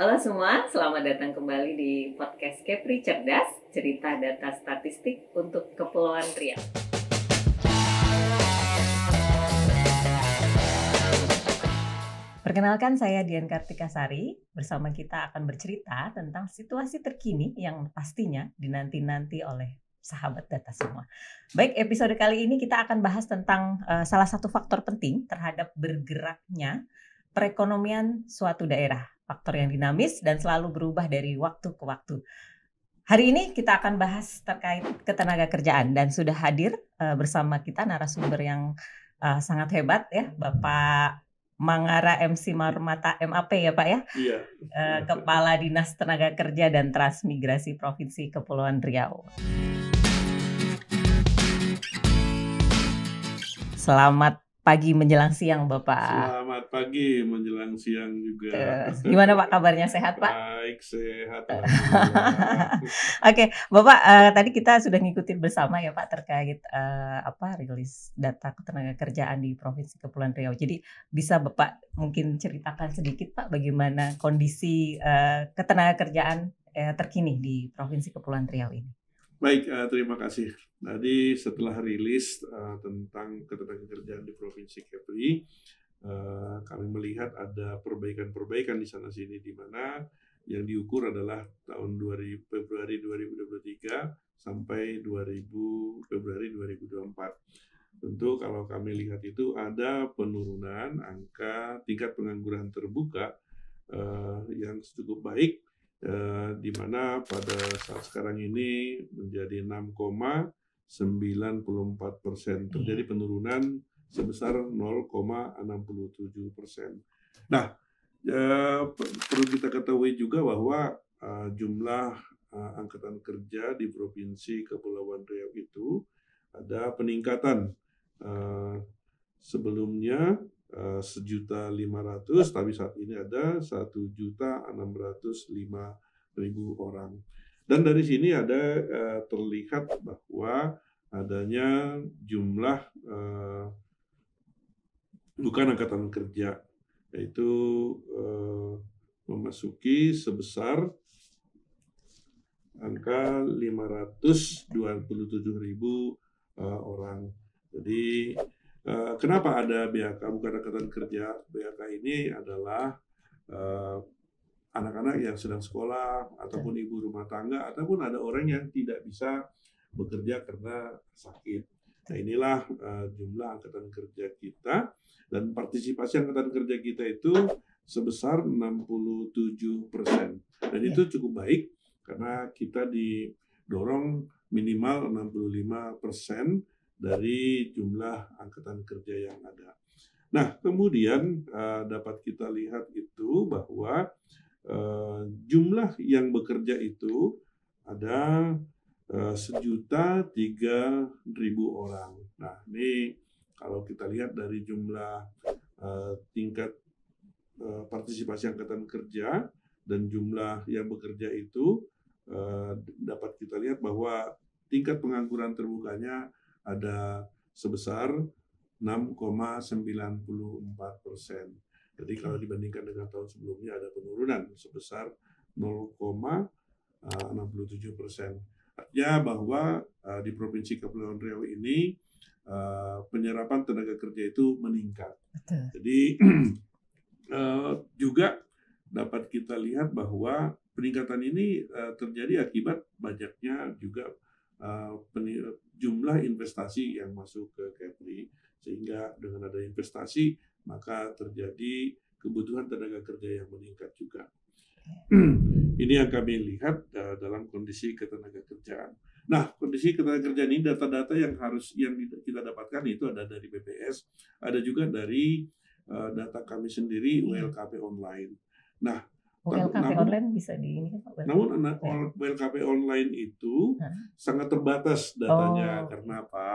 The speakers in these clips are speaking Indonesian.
Halo semua, selamat datang kembali di podcast Kepri Cerdas, cerita data statistik untuk Kepulauan Riau. Perkenalkan saya Dian Kartika Sari, bersama kita akan bercerita tentang situasi terkini yang pastinya dinanti-nanti oleh sahabat data semua. Baik, episode kali ini kita akan bahas tentang uh, salah satu faktor penting terhadap bergeraknya perekonomian suatu daerah faktor yang dinamis dan selalu berubah dari waktu ke waktu. Hari ini kita akan bahas terkait ketenaga kerjaan dan sudah hadir uh, bersama kita narasumber yang uh, sangat hebat ya, Bapak Mangara MC Marmata MAP ya Pak ya, iya. Uh, Kepala Dinas Tenaga Kerja dan Transmigrasi Provinsi Kepulauan Riau. Selamat pagi menjelang siang Bapak. Selamat pagi menjelang siang juga. Uh, gimana Pak kabarnya sehat Pak? Baik sehat. Eh. Oke okay, Bapak uh, tadi kita sudah ngikutin bersama ya Pak terkait uh, apa rilis data ketenaga kerjaan di Provinsi Kepulauan Riau. Jadi bisa Bapak mungkin ceritakan sedikit Pak bagaimana kondisi uh, ketenaga kerjaan uh, terkini di Provinsi Kepulauan Riau ini? Baik, uh, terima kasih. Tadi setelah rilis uh, tentang kerjaan di Provinsi Kepri, uh, kami melihat ada perbaikan-perbaikan di sana sini di mana yang diukur adalah tahun 2000, Februari 2023 sampai 2000 Februari 2024. Tentu kalau kami lihat itu ada penurunan angka tingkat pengangguran terbuka uh, yang cukup baik Eh, di mana pada saat sekarang ini menjadi 6,94 persen iya. terjadi penurunan sebesar 0,67 persen. Nah, eh, perlu kita ketahui juga bahwa eh, jumlah angkatan kerja di provinsi Kepulauan Riau itu ada peningkatan sebelumnya Eh, sejuta lima ratus, tapi saat ini ada satu juta enam ratus lima ribu orang. Dan dari sini ada uh, terlihat bahwa adanya jumlah uh, bukan angkatan kerja yaitu uh, memasuki sebesar angka lima ratus dua puluh tujuh ribu uh, orang. Jadi Eh, kenapa ada BHK bukan angkatan kerja? BHK ini adalah uh, anak-anak yang sedang sekolah ataupun ibu rumah tangga ataupun ada orang yang tidak bisa bekerja karena sakit. Nah inilah uh, jumlah angkatan kerja kita dan partisipasi angkatan kerja kita itu sebesar 67 persen dan itu iya. cukup baik karena kita didorong minimal 65 persen dari jumlah angkatan kerja yang ada. Nah, kemudian eh, dapat kita lihat itu bahwa eh, jumlah yang bekerja itu ada eh, sejuta tiga ribu orang. Nah, ini kalau kita lihat dari jumlah tingkat partisipasi angkatan kerja dan jumlah yang bekerja itu dapat kita lihat bahwa tingkat pengangguran terbukanya ada sebesar 6,94 persen. Jadi kalau hmm. dibandingkan dengan tahun sebelumnya ada penurunan sebesar 0,67 persen. Artinya bahwa eh, di Provinsi Kepulauan Riau ini eh, penyerapan tenaga kerja itu meningkat. Jadi eh, juga dapat kita lihat bahwa peningkatan ini terjadi akibat banyaknya juga uh, jumlah investasi yang masuk ke Kepri sehingga dengan ada investasi maka terjadi kebutuhan tenaga kerja yang meningkat juga. ini yang kami lihat uh, dalam kondisi ketenaga kerjaan. Nah, kondisi ketenaga kerjaan ini data-data yang harus yang kita dapatkan itu ada dari BPS, ada juga dari uh, data kami sendiri ULKP online. Nah, Nah, WLKP namun, online bisa di ini kan Namun anak ya. WLKP online itu Hah? sangat terbatas datanya. Oh. Karena apa?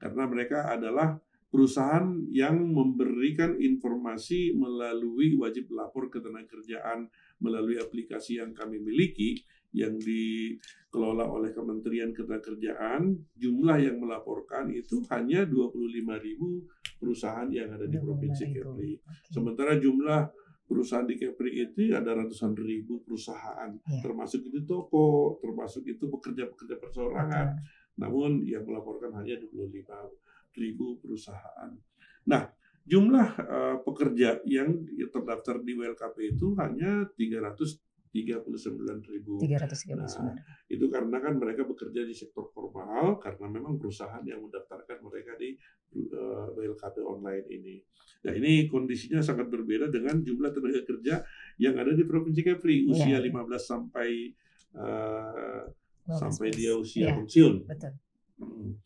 Karena mereka adalah perusahaan yang memberikan informasi melalui wajib lapor ketenagakerjaan melalui aplikasi yang kami miliki yang dikelola oleh Kementerian Ketenagakerjaan, jumlah yang melaporkan itu hanya 25.000 perusahaan yang ada di Provinsi Kepri. Sementara jumlah perusahaan di Kepri itu ya ada ratusan ribu perusahaan, ya. termasuk itu toko, termasuk itu pekerja-pekerja perseorangan. Ya. Namun yang melaporkan hanya dua 25 ribu perusahaan. Nah, jumlah uh, pekerja yang ya terdaftar di WLKP itu hanya tiga ratus tiga puluh 39.000. 339. Nah, itu karena kan mereka bekerja di sektor formal karena memang perusahaan yang mendaftarkan mereka di uh, online ini. Nah, ini kondisinya sangat berbeda dengan jumlah tenaga kerja yang ada di Provinsi Kepri iya. usia lima belas sampai uh, sampai dia usia ya, pensiun. Betul. Hmm.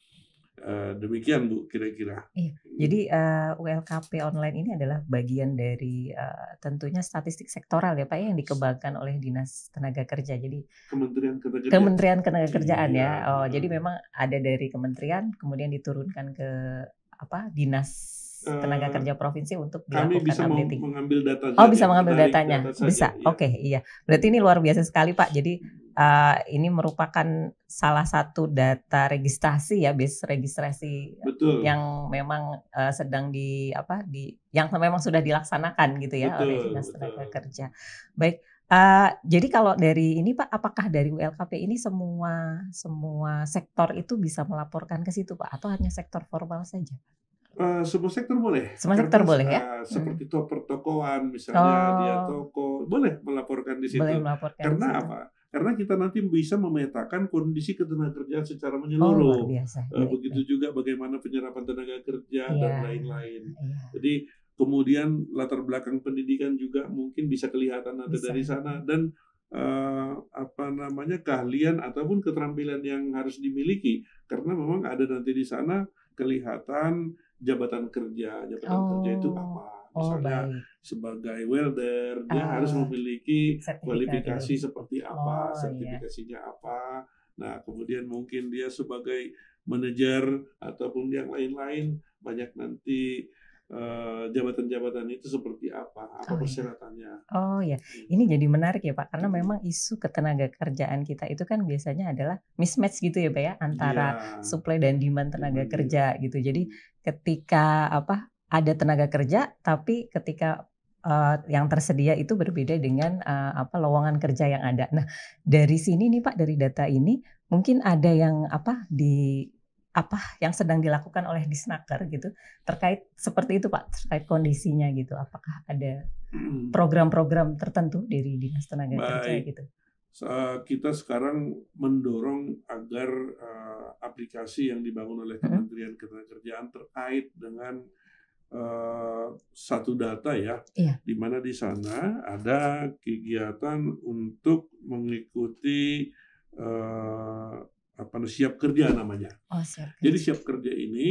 Eh, demikian Bu kira-kira. Iya. Jadi uh, eh, ULKP online ini adalah bagian dari uh, tentunya statistik sektoral ya Pak ya, yang dikembangkan oleh Dinas Tenaga Kerja. Jadi Kementerian Kerja. Kementerian Tenaga iya, Kerjaan ya. Oh, iya. jadi memang ada dari kementerian kemudian diturunkan ke apa? Dinas Eh, tenaga kerja provinsi untuk kami bisa updating. mengambil datanya. Oh, bisa mengambil datanya. Data bisa. Ya. Oke, okay, iya. Berarti ini luar biasa sekali, Pak. Jadi uh, ini merupakan salah satu data registrasi ya, bis registrasi Betul. yang memang uh, sedang di apa di yang memang sudah dilaksanakan gitu ya betul, oleh Dinas Tenaga Kerja. Baik. Uh, jadi kalau dari ini Pak, apakah dari ULKP ini semua semua sektor itu bisa melaporkan ke situ Pak, atau hanya sektor formal saja? Uh, eh, semua sektor boleh. Semua sektor boleh ya. Eh, seperti hmm. pertokoan misalnya oh. dia toko boleh melaporkan di situ. Boleh melaporkan. Karena situ. apa? Karena kita nanti bisa memetakan kondisi ketenagakerjaan secara menyeluruh. Oh, biasa. Uh, begitu juga bagaimana penyerapan tenaga kerja ya. dan iya, lain-lain. Ya. Jadi kemudian latar belakang pendidikan juga mungkin bisa kelihatan ada bisa. dari sana dan uh, apa namanya keahlian ataupun keterampilan yang harus dimiliki karena memang ada nanti di sana kelihatan jabatan kerja jabatan oh. kerja itu oh. apa oh, misalnya oh, sebagai welder dia dia ah, harus memiliki kualifikasi seperti oh, apa, oh, sertifikasinya iya. apa. Nah, kemudian mungkin dia sebagai manajer ataupun yang lain-lain banyak nanti Eh, jabatan-jabatan itu seperti apa, apa oh, iya. persyaratannya. Oh ya, ini jadi menarik ya Pak, karena hmm. memang isu ketenaga kerjaan kita itu kan biasanya adalah mismatch gitu ya Pak ya antara ya. supply dan demand tenaga demand iya. kerja gitu. Jadi ketika apa ada tenaga kerja, tapi ketika Uh, yang tersedia itu berbeda dengan uh, apa lowongan kerja yang ada. Nah, dari sini nih Pak, dari data ini mungkin ada yang apa di apa yang sedang dilakukan oleh Disnaker gitu terkait seperti itu Pak terkait kondisinya gitu apakah ada hmm. program-program tertentu dari Dinas Tenaga Baik. Kerja gitu kita sekarang mendorong agar uh, aplikasi yang dibangun oleh hmm. Kementerian Ketenagakerjaan terkait dengan uh, satu data ya, iya. di mana di sana ada kegiatan untuk mengikuti uh, apa siap kerja namanya. Oh, siap kerja. Jadi siap kerja ini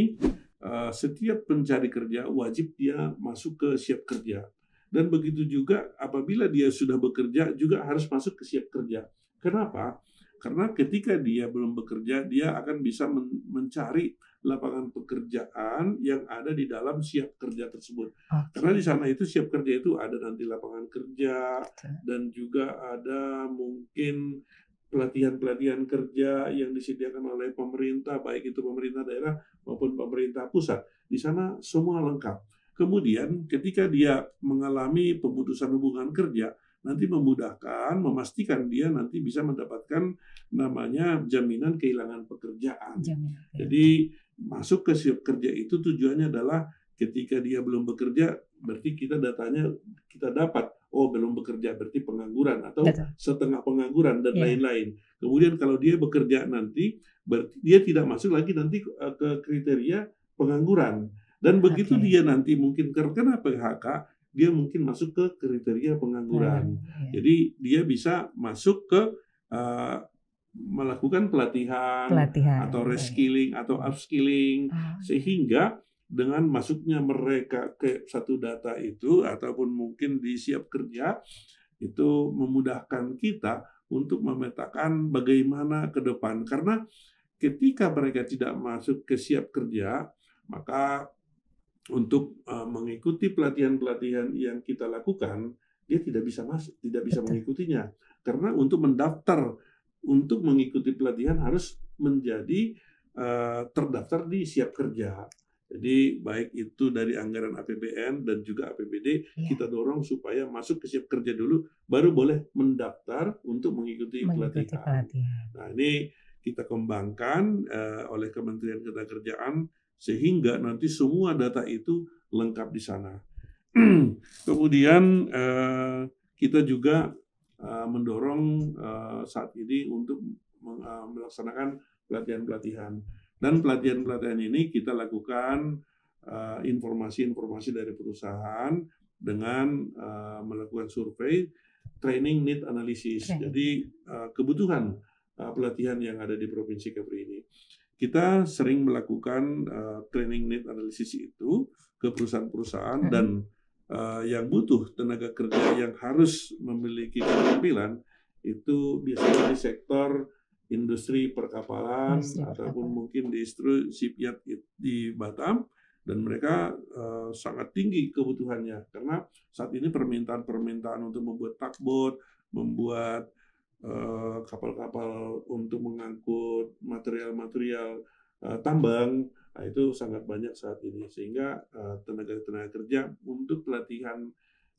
uh, setiap pencari kerja wajib dia masuk ke siap kerja. Dan begitu juga apabila dia sudah bekerja juga harus masuk ke siap kerja. Kenapa? Karena ketika dia belum bekerja, dia akan bisa men mencari lapangan pekerjaan yang ada di dalam siap kerja tersebut. Okay. Karena di sana itu siap kerja itu ada nanti lapangan kerja okay. dan juga ada mungkin pelatihan-pelatihan kerja yang disediakan oleh pemerintah, baik itu pemerintah daerah maupun pemerintah pusat. Di sana semua lengkap. Kemudian ketika dia mengalami pemutusan hubungan kerja, nanti memudahkan, memastikan dia nanti bisa mendapatkan namanya jaminan kehilangan pekerjaan. Jaminan. Jadi masuk ke siap kerja itu tujuannya adalah ketika dia belum bekerja, berarti kita datanya kita dapat oh belum bekerja berarti pengangguran atau Betul. setengah pengangguran dan iya. lain-lain. Yeah. Kemudian kalau dia bekerja nanti dia tidak masuk lagi nanti eh, ke kriteria pengangguran. Dan begitu dia nanti mungkin terkena kan PHK, dia mungkin masuk ke kriteria pengangguran. Yeah. Jadi dia bisa masuk ke uh, melakukan pelatihan, pelatihan atau iya. reskilling atau iya. upskilling ah. sehingga dengan masuknya mereka ke satu data itu ataupun mungkin di siap kerja itu memudahkan kita untuk memetakan bagaimana ke depan karena ketika mereka tidak masuk ke siap kerja maka untuk eh, mengikuti pelatihan-pelatihan yang kita lakukan dia tidak bisa masuk tidak bisa mengikutinya karena untuk mendaftar untuk mengikuti pelatihan harus menjadi eh, terdaftar di siap kerja jadi baik itu dari anggaran APBN dan juga APBD ya. kita dorong supaya masuk ke siap kerja dulu baru boleh mendaftar untuk mengikuti, mengikuti pelatihan. pelatihan. Nah, ini kita kembangkan uh, oleh Kementerian Ketenagakerjaan sehingga nanti semua data itu lengkap di sana. Kemudian uh, kita juga uh, mendorong uh, saat ini untuk melaksanakan pelatihan-pelatihan. Dan pelatihan-pelatihan ini kita lakukan informasi eh, informasi-informasi dari perusahaan dengan uh, melakukan survei training need analysis. Okay. Jadi uh, kebutuhan uh, pelatihan yang ada di Provinsi Kepri ini. Kita sering melakukan uh, training need analysis itu ke perusahaan-perusahaan hmm. dan uh, yang butuh tenaga kerja yang harus memiliki keterampilan itu biasanya di sektor industri perkapalan ataupun mungkin di industri shipyard di Batam dan mereka uh, sangat tinggi kebutuhannya karena saat ini permintaan-permintaan untuk membuat takbot, membuat kapal eh, kapal-kapal untuk mengangkut material-material uh, tambang nah, itu sangat banyak saat ini sehingga tenaga-tenaga uh, kerja untuk pelatihan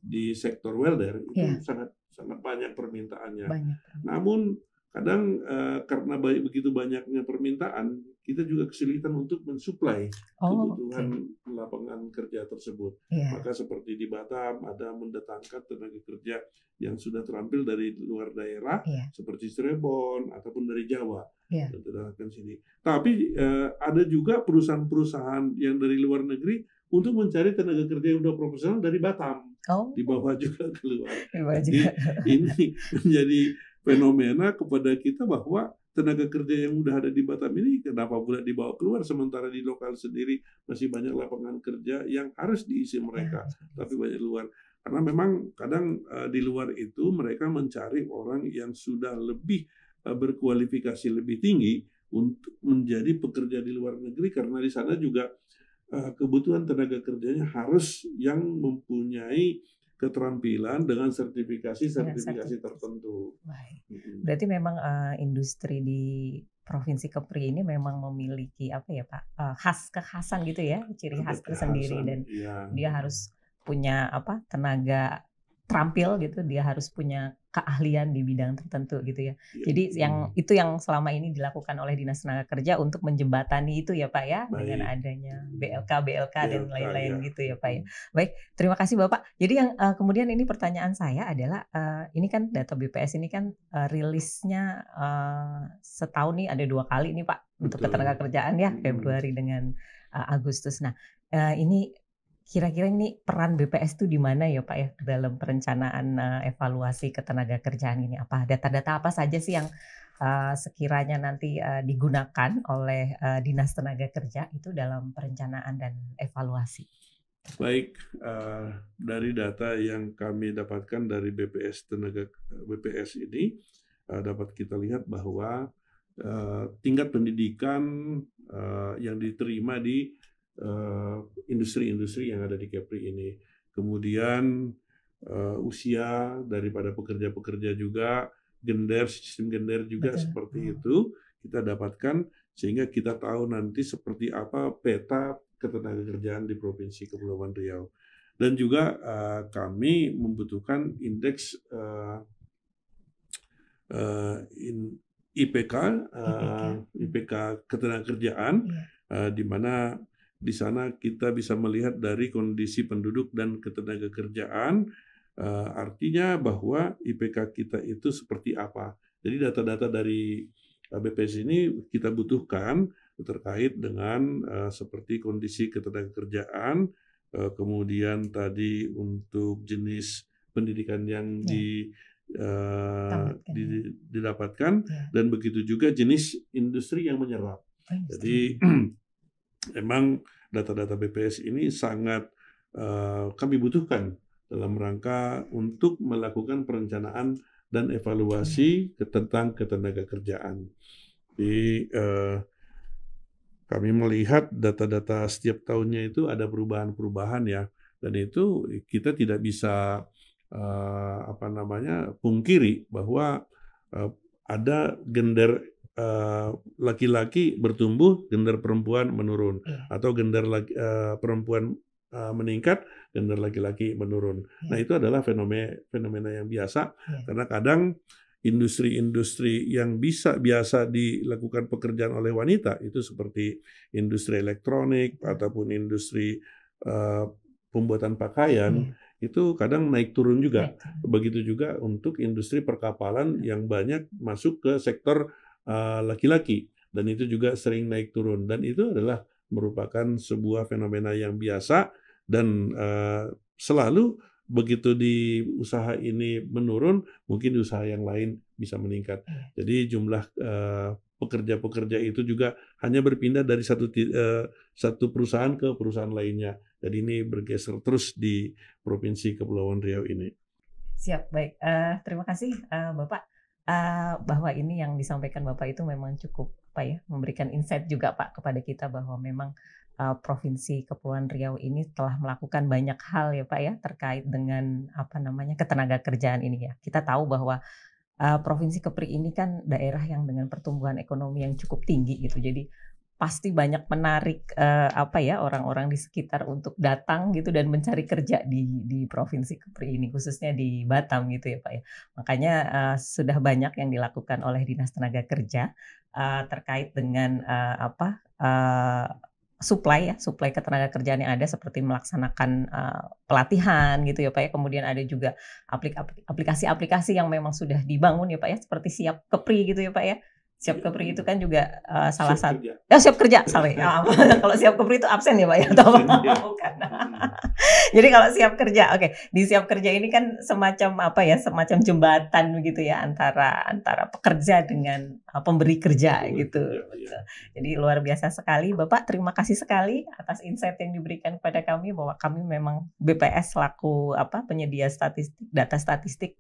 di sektor welder itu iya. sangat sangat banyak permintaannya. Banyak. Namun kadang uh, karena baik begitu banyaknya permintaan, kita juga kesulitan untuk mensuplai oh, kebutuhan okay. lapangan kerja tersebut. Yeah. Maka seperti di Batam ada mendatangkan tenaga kerja yang sudah terampil dari luar daerah, yeah. seperti Cirebon ataupun dari Jawa yeah. datangkan sini. Tapi uh, ada juga perusahaan-perusahaan yang dari luar negeri untuk mencari tenaga kerja yang sudah profesional dari Batam. Oh. Dibawa juga keluar. luar Jadi, ini menjadi fenomena kepada kita bahwa tenaga kerja yang udah ada di Batam ini kenapa pula dibawa keluar sementara di lokal sendiri masih banyak lapangan kerja yang harus diisi ya, mereka tapi banyak luar karena memang kadang uh, di luar itu mereka mencari orang yang sudah lebih uh, berkualifikasi lebih tinggi untuk menjadi pekerja di luar negeri karena di sana juga uh, kebutuhan tenaga kerjanya harus yang mempunyai keterampilan dengan sertifikasi-sertifikasi iya, tertentu. Baik. Berarti memang uh, industri di Provinsi Kepri ini memang memiliki apa ya Pak uh, khas kekhasan gitu ya, ciri khas tersendiri dan ya. dia harus punya apa tenaga terampil gitu dia harus punya keahlian di bidang tertentu gitu ya. Iya. Jadi yang hmm. itu yang selama ini dilakukan oleh Dinas Tenaga Kerja untuk menjembatani itu ya Pak ya Baik. dengan adanya hmm. BLK BLK ya, dan lain-lain ya. gitu ya Pak ya. Hmm. Baik, terima kasih Bapak. Jadi yang uh, kemudian ini pertanyaan saya adalah uh, ini kan data BPS ini kan uh, rilisnya uh, setahun nih ada dua kali nih Pak Betul. untuk ketenaga kerjaan ya Februari dengan uh, Agustus. Nah, uh, ini kira-kira ini peran BPS itu di mana ya Pak ya dalam perencanaan eh, evaluasi ketenaga kerjaan ini apa data-data apa saja sih yang uh, sekiranya nanti uh, digunakan oleh uh, Dinas Tenaga Kerja itu dalam perencanaan dan evaluasi? Baik, uh, dari data yang kami dapatkan dari BPS tenaga BPS ini uh, dapat kita lihat bahwa uh, tingkat pendidikan uh, yang diterima di Eh, industri-industri yang ada di Kepri ini. Kemudian uh, usia daripada pekerja-pekerja juga, gender sistem gender juga Betul. seperti hmm. itu kita dapatkan sehingga kita tahu nanti seperti apa peta kerjaan di provinsi Kepulauan Riau. Dan juga uh, kami membutuhkan indeks uh, uh, in, IPK, uh, IPK ketenagakerjaan, uh, di mana di sana kita bisa melihat dari kondisi penduduk dan ketenaga kerjaan, eh, artinya bahwa IPK kita itu seperti apa. Jadi data-data dari BPS ini kita butuhkan terkait dengan eh, seperti kondisi ketenaga kerjaan, eh, kemudian tadi untuk jenis pendidikan yang ya. di uh, di, didapatkan ya. dan begitu juga jenis industri yang menyerap. Oh, industri. Jadi Emang data-data BPS ini sangat uh, kami butuhkan dalam rangka untuk melakukan perencanaan dan evaluasi iya. tentang ketenaga kerjaan. Di uh, kami melihat data-data setiap tahunnya itu ada perubahan-perubahan ya, dan itu kita tidak bisa uh, apa namanya pungkiri bahwa uh, ada gender Eh, laki-laki bertumbuh, gender perempuan menurun, iya. atau gender laki, uh, perempuan uh, meningkat, gender laki-laki menurun. Iya. Nah itu adalah fenomena fenomena yang biasa, iya. karena kadang industri-industri yang bisa biasa dilakukan pekerjaan oleh wanita itu seperti industri elektronik ataupun industri uh, pembuatan pakaian. Hmm itu kadang naik turun juga. Begitu juga untuk industri perkapalan yang banyak masuk ke sektor Eh, laki-laki dan itu juga sering naik turun dan itu adalah merupakan sebuah fenomena yang biasa dan uh, selalu begitu di usaha ini menurun mungkin di usaha yang lain bisa meningkat iya. jadi jumlah eh, pekerja-pekerja uh, itu juga hanya berpindah dari satu uh, satu perusahaan ke perusahaan lainnya jadi ini bergeser terus di provinsi Kepulauan Riau ini siap baik uh, terima kasih uh, bapak uh, bahwa ini yang disampaikan Bapak itu memang cukup apa ya memberikan insight juga Pak kepada kita bahwa memang uh, provinsi Kepulauan Riau ini telah melakukan banyak hal ya Pak ya terkait dengan apa namanya ketenaga kerjaan ini ya. Kita tahu bahwa uh, provinsi Kepri ini kan daerah yang dengan pertumbuhan ekonomi yang cukup tinggi gitu. Jadi pasti banyak menarik eh, apa ya orang-orang di sekitar untuk datang gitu dan mencari kerja di di provinsi Kepri ini khususnya di Batam gitu ya Pak ya. Makanya eh, sudah banyak yang dilakukan oleh Dinas Tenaga Kerja eh, terkait dengan eh, apa eh, supply ya, supply ketenaga kerjaan yang ada seperti melaksanakan uh, pelatihan gitu ya Pak ya. Kemudian ada juga aplikasi-aplikasi yang memang sudah dibangun ya Pak ya seperti siap kepri gitu ya Pak ya siap iya. kepri itu kan juga uh, salah satu ya oh, siap kerja sorry ya kalau siap kepri itu absen ya pak ya atau iya. bukan hmm. jadi kalau siap kerja oke okay. di siap kerja ini kan semacam apa ya semacam jembatan begitu ya antara antara pekerja dengan eh, pemberi kerja gitu ya, ya. jadi luar biasa sekali bapak terima kasih sekali atas insight yang diberikan kepada kami bahwa kami memang BPS laku apa penyedia statistik data statistik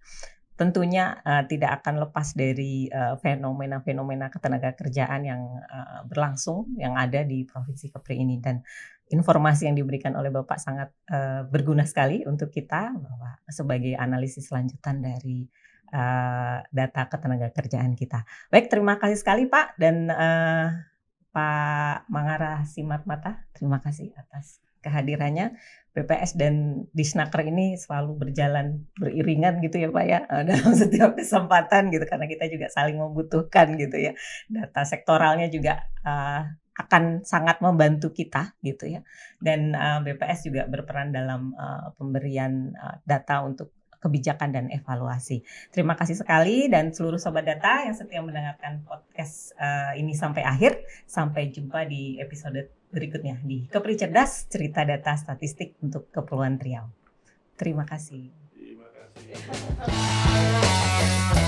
tentunya uh, tidak akan lepas dari eh, fenomena-fenomena uh, ketenaga kerjaan yang uh, berlangsung yang ada di Provinsi Kepri ini dan informasi yang diberikan oleh Bapak sangat uh, berguna sekali untuk kita bahwa sebagai analisis lanjutan dari uh, data ketenaga kerjaan kita. Baik, terima kasih sekali Pak dan uh, Pak Mangara Simat Mata, terima kasih atas kehadirannya. BPS dan Disnaker ini selalu berjalan beriringan gitu ya Pak ya eh, dalam setiap kesempatan gitu karena kita juga saling membutuhkan gitu ya data sektoralnya juga uh, akan sangat membantu kita gitu ya dan uh, eh, BPS juga berperan dalam uh, pemberian uh, data untuk kebijakan dan evaluasi. Terima kasih sekali dan seluruh sobat data yang setia mendengarkan podcast uh, ini sampai akhir. Sampai jumpa di episode berikutnya di Kepri Cerdas Cerita Data Statistik untuk Kepulauan Riau. Terima kasih. Terima kasih.